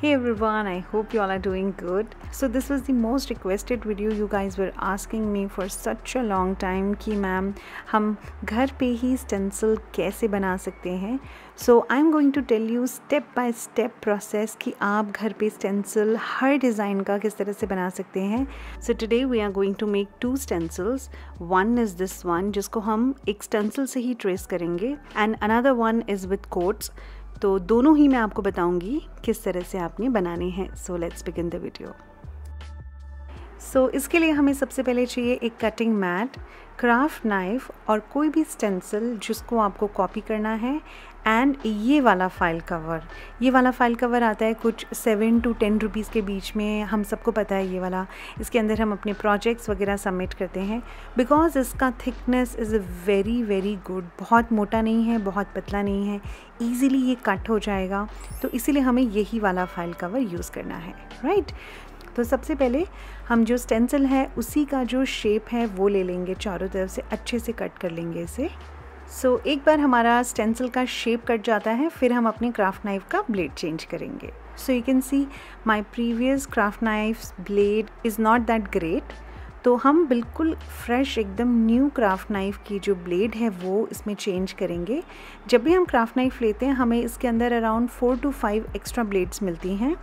Hey everyone, I hope you all are doing good. So this was the most requested video you guys were asking me for such a long time कि ma'am हम घर पे ही stencil कैसे बना सकते हैं so I am going to tell you step by step process कि आप घर पे स्टेंसिल हर डिज़ाइन का किस तरह से बना सकते हैं so today we are going to make two stencils one is this one जिसको हम एक स्टेंसिल से ही ट्रेस करेंगे and another one is with quotes तो दोनों ही मैं आपको बताऊंगी किस तरह से आपने बनाने हैं so let's begin the video so इसके लिए हमें सबसे पहले चाहिए एक कटिंग मैट क्राफ्ट नाइफ और कोई भी स्टेंसिल जिसको आपको कॉपी करना है एंड ये वाला फ़ाइल कवर ये वाला फ़ाइल कवर आता है कुछ सेवन टू टेन रुपीज़ के बीच में हम सबको पता है ये वाला इसके अंदर हम अपने प्रोजेक्ट्स वगैरह सबमिट करते हैं बिकॉज़ इसका thickness is a very very good बहुत मोटा नहीं है बहुत पतला नहीं है ईज़िली ये कट हो जाएगा तो इसीलिए हमें यही वाला फ़ाइल कवर यूज़ करना है राइट तो सबसे पहले हम जो स्टेंसिल है उसी का जो शेप है वो ले लेंगे चारों तरफ से अच्छे से कट कर लेंगे इसे सो so, एक बार हमारा स्टेंसिल का शेप कट जाता है फिर हम अपने क्राफ्ट नाइफ का ब्लेड चेंज करेंगे so you can see my previous craft knife blade is not that great तो हम बिल्कुल फ्रेश एकदम न्यू क्राफ्ट नाइफ़ की जो ब्लेड है वो इसमें चेंज करेंगे जब भी हम क्राफ्ट नाइफ़ लेते हैं हमें इसके अंदर around four two five extra blades मिलती हैं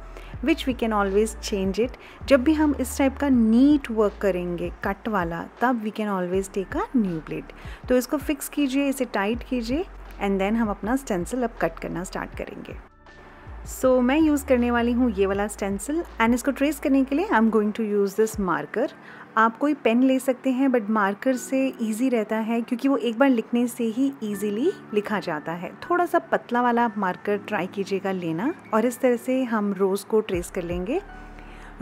which we can always change it जब भी हम इस टाइप का नीट वर्क करेंगे कट वाला तब we can always take a new blade तो इसको फिक्स कीजिए इसे टाइट कीजिए एंड देन हम अपना स्टेंसिल अब कट करना स्टार्ट करेंगे सो so, मैं यूज़ करने वाली हूँ ये वाला स्टेंसिल एंड इसको ट्रेस करने के लिए I am going to use this marker आप कोई पेन ले सकते हैं बट मार्कर से इजी रहता है क्योंकि वो एक बार लिखने से ही इजीली लिखा जाता है थोड़ा सा पतला वाला आप मार्कर ट्राई कीजिएगा लेना और इस तरह से हम रोज़ को ट्रेस कर लेंगे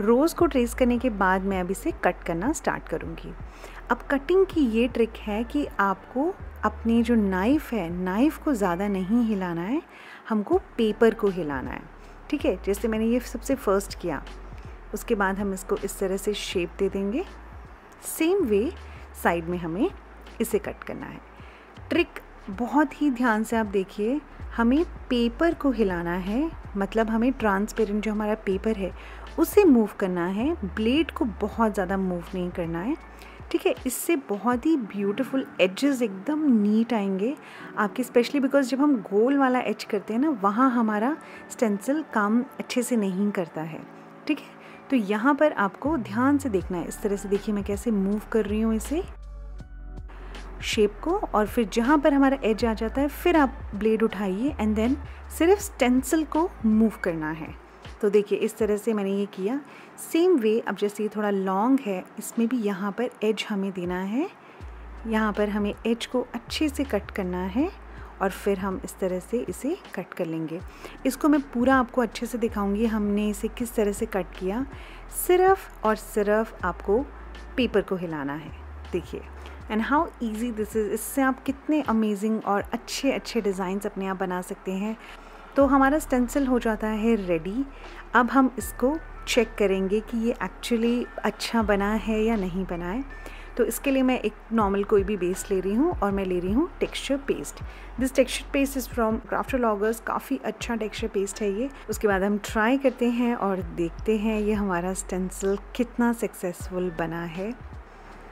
रोज़ को ट्रेस करने के बाद मैं अब इसे कट करना स्टार्ट करूँगी अब कटिंग की ये ट्रिक है कि आपको अपनी जो नाइफ़ है नाइफ़ को ज़्यादा नहीं हिलाना है हमको पेपर को हिलाना है ठीक है जैसे मैंने ये सबसे फर्स्ट किया उसके बाद हम इसको इस तरह से शेप दे देंगे सेम वे साइड में हमें इसे कट करना है ट्रिक बहुत ही ध्यान से आप देखिए हमें पेपर को हिलाना है मतलब हमें ट्रांसपेरेंट जो हमारा पेपर है उसे मूव करना है ब्लेड को बहुत ज़्यादा मूव नहीं करना है ठीक है इससे बहुत ही ब्यूटीफुल एजेस एकदम नीट आएंगे आपके स्पेशली बिकॉज जब हम गोल वाला एच करते हैं ना वहाँ हमारा स्टेंसिल काम अच्छे से नहीं करता है ठीक है तो यहाँ पर आपको ध्यान से देखना है इस तरह से देखिए मैं कैसे मूव कर रही हूँ इसे शेप को और फिर जहाँ पर हमारा एज आ जाता है फिर आप ब्लेड उठाइए एंड देन सिर्फ स्टेंसिल को मूव करना है तो देखिए इस तरह से मैंने ये किया सेम वे अब जैसे ये थोड़ा लॉन्ग है इसमें भी यहाँ पर एज हमें देना है यहाँ पर हमें एज को अच्छे से कट करना है और फिर हम इस तरह से इसे कट कर लेंगे इसको मैं पूरा आपको अच्छे से दिखाऊंगी हमने इसे किस तरह से कट किया सिर्फ और सिर्फ आपको पेपर को हिलाना है देखिए and how easy this is इससे आप कितने अमेजिंग और अच्छे अच्छे डिज़ाइंस अपने आप बना सकते हैं तो हमारा स्टेंसिल हो जाता है रेडी अब हम इसको चेक करेंगे कि ये एक्चुअली अच्छा बना है या नहीं बना है तो इसके लिए मैं एक नॉर्मल कोई भी बेस ले रही हूँ और मैं ले रही हूँ texture paste this texture paste is from crafter loggers काफ़ी अच्छा टेक्स्चर पेस्ट है ये उसके बाद हम ट्राई करते हैं और देखते हैं ये हमारा स्टेंसिल कितना सक्सेसफुल बना है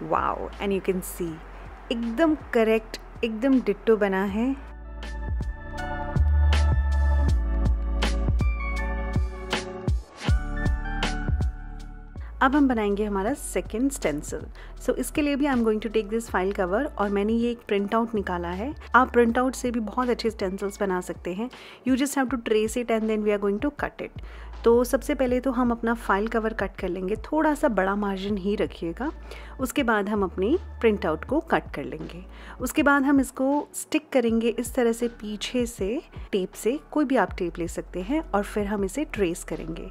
wow and you can see एकदम करेक्ट एकदम डिट्टो बना है अब हम बनाएंगे हमारा सेकेंड स्टेंसिल सो इसके लिए भी I am going to take this file cover और मैंने ये एक प्रिंट आउट निकाला है आप प्रिंट आउट से भी बहुत अच्छे स्टेंसिल्स बना सकते हैं you just have to trace it and then we are going to cut it तो सबसे पहले तो हम अपना फाइल कवर कट कर लेंगे थोड़ा सा बड़ा मार्जिन ही रखिएगा उसके बाद हम अपनी प्रिंट आउट को कट कर लेंगे उसके बाद हम इसको स्टिक करेंगे इस तरह से पीछे से टेप से कोई भी आप टेप ले सकते हैं और फिर हम इसे ट्रेस करेंगे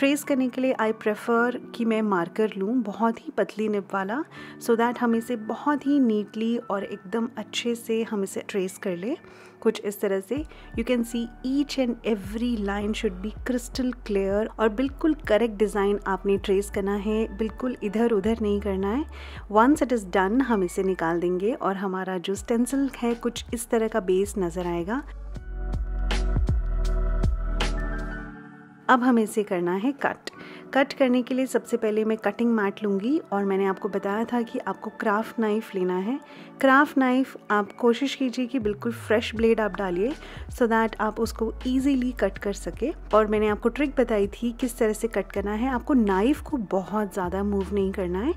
ट्रेस करने के लिए आई प्रेफर कि मैं मार्कर लूँ बहुत ही पतली निप वाला सो so दैट हम इसे बहुत ही नीटली और एकदम अच्छे से हम इसे ट्रेस कर लें कुछ इस तरह से you can see each and every line should be crystal clear और बिल्कुल करेक्ट डिज़ाइन आपने ट्रेस करना है बिल्कुल इधर उधर नहीं करना है वंस इट इज़ डन हम इसे निकाल देंगे और हमारा जो स्टेंसिल है कुछ इस तरह का बेस नज़र आएगा अब हमें इसे करना है कट कट करने के लिए सबसे पहले मैं कटिंग मैट लूँगी और मैंने आपको बताया था कि आपको क्राफ्ट नाइफ़ लेना है क्राफ्ट नाइफ़ आप कोशिश कीजिए कि बिल्कुल फ्रेश ब्लेड आप डालिए सो दैट आप उसको ईजीली कट कर सके और मैंने आपको ट्रिक बताई थी किस तरह से कट करना है आपको नाइफ़ को बहुत ज़्यादा मूव नहीं करना है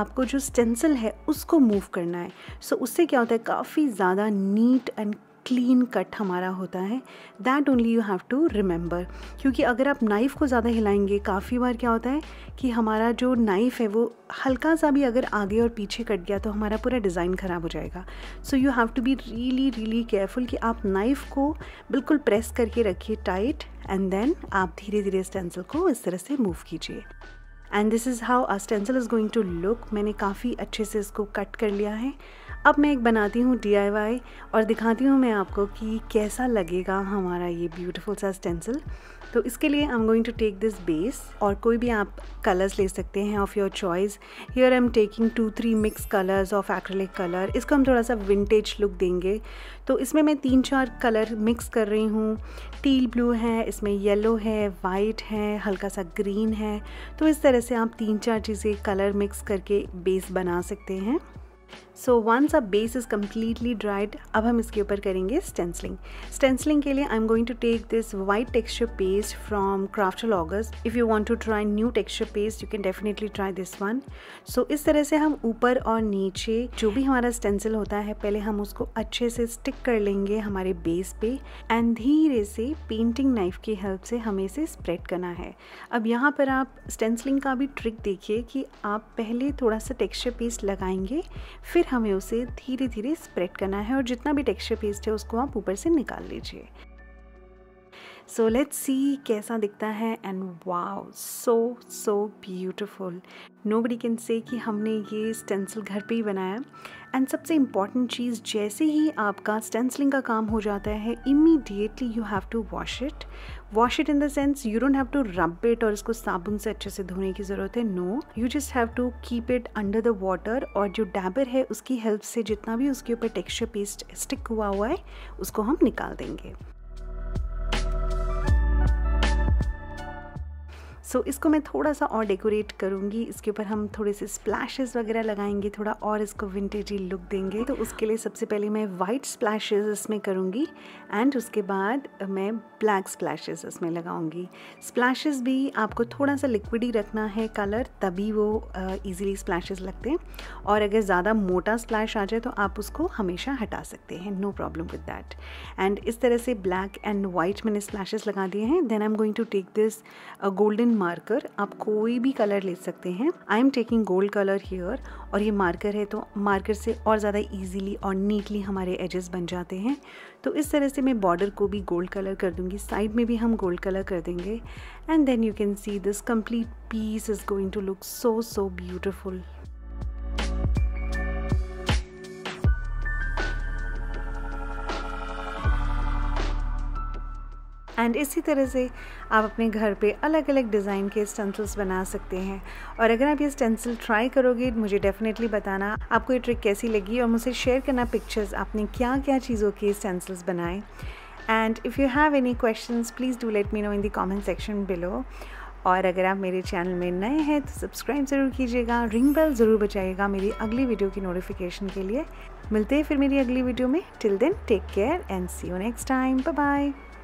आपको जो स्टेंसिल है उसको मूव करना है सो so, उससे क्या होता है काफ़ी ज़्यादा नीट एंड क्लीन कट हमारा होता है that only you have to remember क्योंकि अगर आप नाइफ़ को ज़्यादा हिलाएंगे काफ़ी बार क्या होता है कि हमारा जो नाइफ़ है वो हल्का सा भी अगर आगे और पीछे कट गया तो हमारा पूरा डिज़ाइन ख़राब हो जाएगा so you have to be really really careful कि आप नाइफ़ को बिल्कुल प्रेस करके रखिए टाइट एंड देन आप धीरे धीरे स्टेंसिल को इस तरह से मूव कीजिए and this is how a stencil is going to look मैंने काफ़ी अच्छे से इसको कट कर लिया है अब मैं एक बनाती हूँ डी और दिखाती हूँ मैं आपको कि कैसा लगेगा हमारा ये ब्यूटीफुल सा स्टेंसिल तो इसके लिए I am going to take this base और कोई भी आप कलर्स ले सकते हैं of your choice here I am taking two three mix colours of acrylic colour इसको हम थोड़ा सा विंटेज लुक देंगे तो इसमें मैं तीन चार कलर मिक्स कर रही हूँ टील ब्लू है इसमें येलो है वाइट है हल्का सा ग्रीन है तो इस तरह से आप तीन चार चीज़ें कलर मिक्स करके बेस बना सकते हैं so once a base is completely dried अब हम इसके ऊपर करेंगे स्टेंसलिंग स्टेंसलिंग के लिए I am going to take this white texture paste from craft loggers if you want to try new texture paste you can definitely try this one so इस तरह से हम ऊपर और नीचे जो भी हमारा स्टेंसिल होता है पहले हम उसको अच्छे से स्टिक कर लेंगे हमारे बेस पे एंड धीरे से पेंटिंग नाइफ की हेल्प से हमें इसे स्प्रेड करना है अब यहाँ पर आप स्टेंसलिंग का भी ट्रिक देखिए कि आप पहले थोड़ा सा टेक्सचर पेस्ट लगाएंगे फिर फिर हमें उसे धीरे धीरे स्प्रेड करना है और जितना भी टेक्सचर पेस्ट है उसको आप ऊपर से निकाल लीजिए सो लेट्स सी कैसा दिखता है and wow so so beautiful nobody can say कि हमने ये स्टेंसिल घर पे ही बनाया एंड सबसे इम्पॉर्टेंट चीज़ जैसे ही आपका स्टेंसलिंग का काम हो जाता है immediately you have to wash it wash it in the sense you don't have to rub it और इसको साबुन से अच्छे से धोने की ज़रूरत है no you just have to keep it under the water और जो डैबर है उसकी हेल्प से जितना भी उसके ऊपर टेक्सचर पेस्ट स्टिक हुआ हुआ है उसको हम निकाल देंगे सो so, इसको मैं थोड़ा सा और डेकोरेट करूँगी इसके ऊपर हम थोड़े से स्प्लैशेस वगैरह लगाएंगे थोड़ा और इसको विंटेजी लुक देंगे तो उसके लिए सबसे पहले मैं वाइट स्प्लैशेस इसमें करूँगी एंड उसके बाद मैं ब्लैक स्प्लैशेस इसमें लगाऊँगी स्प्लैशेस भी आपको थोड़ा सा लिक्विड ही रखना है कलर तभी वो ईजिली स्प्लैशेज़ लगते हैं और अगर ज़्यादा मोटा स्प्लैश आ जाए तो आप उसको हमेशा हटा सकते हैं no problem with that and इस तरह से ब्लैक एंड वाइट मैंने स्प्लैशेज लगा दिए हैं then I am going to take this golden marker आप कोई भी कलर ले सकते हैं I am taking gold colour here और ये मार्कर है तो मार्कर से और ज़्यादा ईजिली और नीटली हमारे एजेस बन जाते हैं तो इस तरह से मैं बॉर्डर को भी गोल्ड कलर कर दूँगी साइड में भी हम गोल्ड कलर कर देंगे and then you can see this complete piece is going to look so so beautiful and इसी तरह से आप अपने घर पे अलग अलग डिज़ाइन के स्टेंसिल्स बना सकते हैं और अगर आप ये स्टेंसिल ट्राई करोगे मुझे डेफिनेटली बताना आपको ये ट्रिक कैसी लगी और मुझसे शेयर करना पिक्चर्स आपने क्या क्या चीज़ों के स्टेंसिल्स बनाए and if you have any question please do let me know in the comment section below और अगर आप मेरे चैनल में नए हैं तो सब्सक्राइब ज़रूर कीजिएगा रिंग बेल ज़रूर बचाइएगा मेरी अगली वीडियो की नोटिफिकेशन के लिए मिलते हैं फिर मेरी अगली वीडियो में till then take care and see you next time bye bye